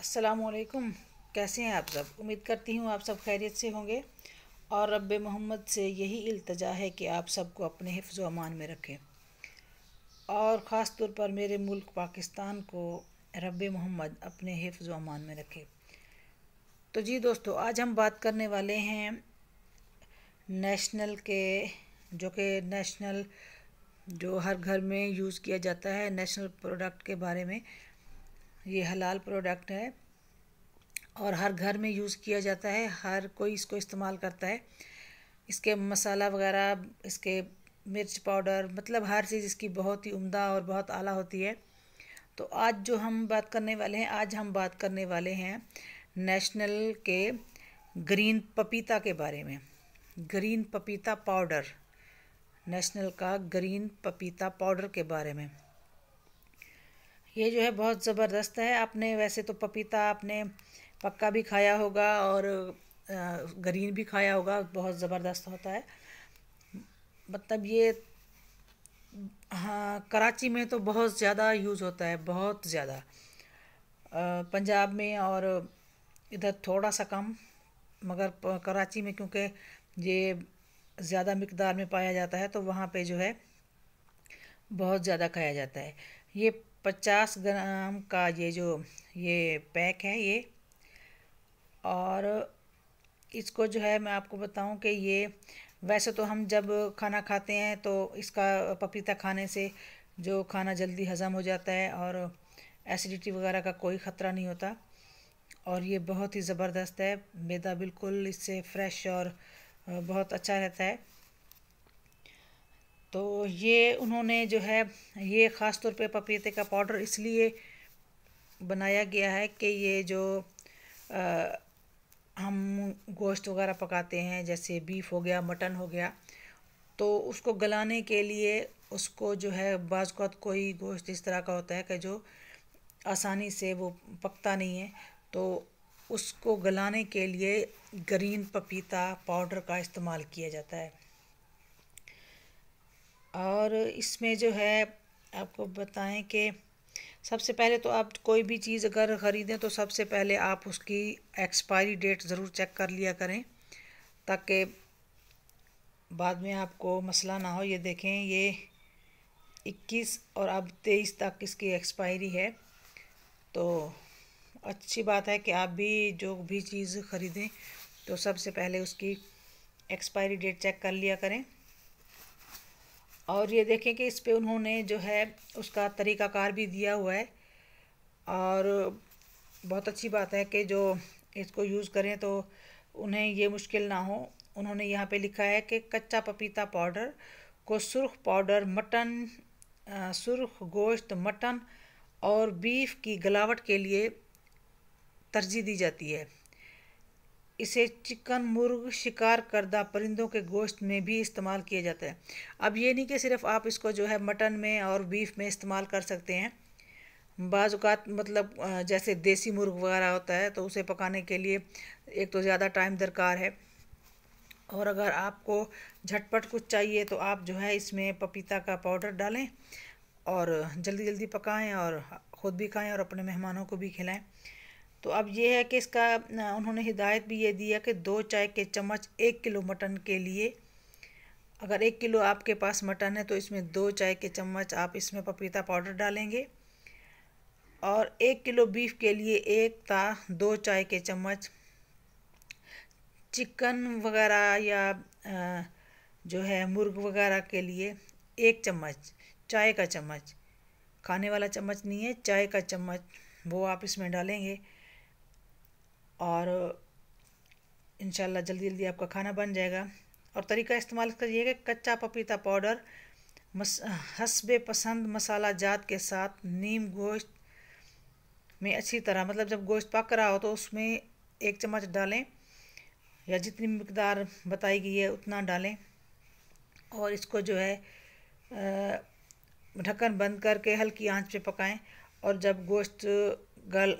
असलकुम कैसे हैं आप सब उम्मीद करती हूँ आप सब खैरियत से होंगे और रब मोहम्मद से यही अल्तजा है कि आप सबको अपने हिफ्ज़ अमान में रखें और ख़ास तौर पर मेरे मुल्क पाकिस्तान को रब मोहम्मद अपने हिफ्ज़ अमान में रखें तो जी दोस्तों आज हम बात करने वाले हैं नेशनल के जो कि नेशनल जो हर घर में यूज़ किया जाता है नेशनल प्रोडक्ट के बारे में ये हलाल प्रोडक्ट है और हर घर में यूज़ किया जाता है हर कोई इसको इस्तेमाल करता है इसके मसाला वगैरह इसके मिर्च पाउडर मतलब हर चीज़ इसकी बहुत ही उम्दा और बहुत आला होती है तो आज जो हम बात करने वाले हैं आज हम बात करने वाले हैं नेशनल के ग्रीन पपीता के बारे में ग्रीन पपीता पाउडर नेशनल का ग्रीन पपीता पाउडर के बारे में ये जो है बहुत ज़बरदस्त है आपने वैसे तो पपीता आपने पक्का भी खाया होगा और ग्रीन भी खाया होगा बहुत ज़बरदस्त होता है मतलब ये हाँ कराची में तो बहुत ज़्यादा यूज़ होता है बहुत ज़्यादा पंजाब में और इधर थोड़ा सा कम मगर कराची में क्योंकि ये ज़्यादा मकदार में पाया जाता है तो वहाँ पे जो है बहुत ज़्यादा खाया जाता है ये पचास ग्राम का ये जो ये पैक है ये और इसको जो है मैं आपको बताऊं कि ये वैसे तो हम जब खाना खाते हैं तो इसका पपीता खाने से जो खाना जल्दी हज़म हो जाता है और एसिडिटी वगैरह का कोई ख़तरा नहीं होता और ये बहुत ही ज़बरदस्त है मैदा बिल्कुल इससे फ्रेश और बहुत अच्छा रहता है तो ये उन्होंने जो है ये ख़ास तौर पे पपीते का पाउडर इसलिए बनाया गया है कि ये जो आ, हम गोश्त वगैरह पकाते हैं जैसे बीफ हो गया मटन हो गया तो उसको गलाने के लिए उसको जो है बाज़ कोई गोश्त इस तरह का होता है कि जो आसानी से वो पकता नहीं है तो उसको गलाने के लिए ग्रीन पपीता पाउडर का इस्तेमाल किया जाता है और इसमें जो है आपको बताएं कि सबसे पहले तो आप कोई भी चीज़ अगर ख़रीदें तो सबसे पहले आप उसकी एक्सपायरी डेट ज़रूर चेक कर लिया करें ताकि बाद में आपको मसला ना हो ये देखें ये 21 और अब 23 तक इसकी एक्सपायरी है तो अच्छी बात है कि आप भी जो भी चीज़ ख़रीदें तो सबसे पहले उसकी एक्सपायरी डेट चेक कर लिया करें और ये देखें कि इस पे उन्होंने जो है उसका तरीकाकार भी दिया हुआ है और बहुत अच्छी बात है कि जो इसको यूज़ करें तो उन्हें ये मुश्किल ना हो उन्होंने यहाँ पे लिखा है कि कच्चा पपीता पाउडर को सुरख पाउडर मटन सुरख गोश्त मटन और बीफ की गलावट के लिए तरजीह दी जाती है इसे चिकन मुर्ग शिकार करदा परिंदों के गोश्त में भी इस्तेमाल किया जाता है अब ये नहीं कि सिर्फ आप इसको जो है मटन में और बीफ में इस्तेमाल कर सकते हैं बाज़ात मतलब जैसे देसी मुर्ग वगैरह होता है तो उसे पकाने के लिए एक तो ज़्यादा टाइम दरकार है और अगर आपको झटपट कुछ चाहिए तो आप जो है इसमें पपीता का पाउडर डालें और जल्दी जल्दी पकाएं और ख़ुद भी खाएं और अपने मेहमानों को भी खिलाएं तो अब यह है कि इसका उन्होंने हिदायत भी ये दिया कि दो चाय के चम्मच एक किलो मटन के लिए अगर एक किलो आपके पास मटन है तो इसमें दो चाय के चम्मच आप इसमें पपीता पाउडर डालेंगे और एक किलो बीफ के लिए एक ता दो चाय के चम्मच चिकन वगैरह या जो है मुर्ग वगैरह के लिए एक चम्मच चाय का चम्मच खाने वाला चम्मच नहीं है चाय का चम्मच वो आप इसमें डालेंगे और इन जल्दी जल्दी आपका खाना बन जाएगा और तरीका इस्तेमाल करिएगा कच्चा पपीता पाउडर मस हसब पसंद मसाला जात के साथ नीम गोश्त में अच्छी तरह मतलब जब गोश्त पक रहा हो तो उसमें एक चम्मच डालें या जितनी मकदार बताई गई है उतना डालें और इसको जो है ढक्कन बंद करके हल्की आंच पे पकाएं और जब गोश्त गल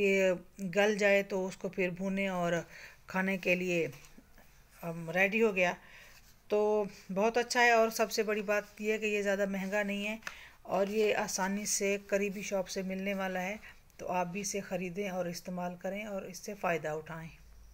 कि गल जाए तो उसको फिर भुने और खाने के लिए रेडी हो गया तो बहुत अच्छा है और सबसे बड़ी बात यह है कि ये ज़्यादा महंगा नहीं है और ये आसानी से करीबी शॉप से मिलने वाला है तो आप भी इसे ख़रीदें और इस्तेमाल करें और इससे फ़ायदा उठाएं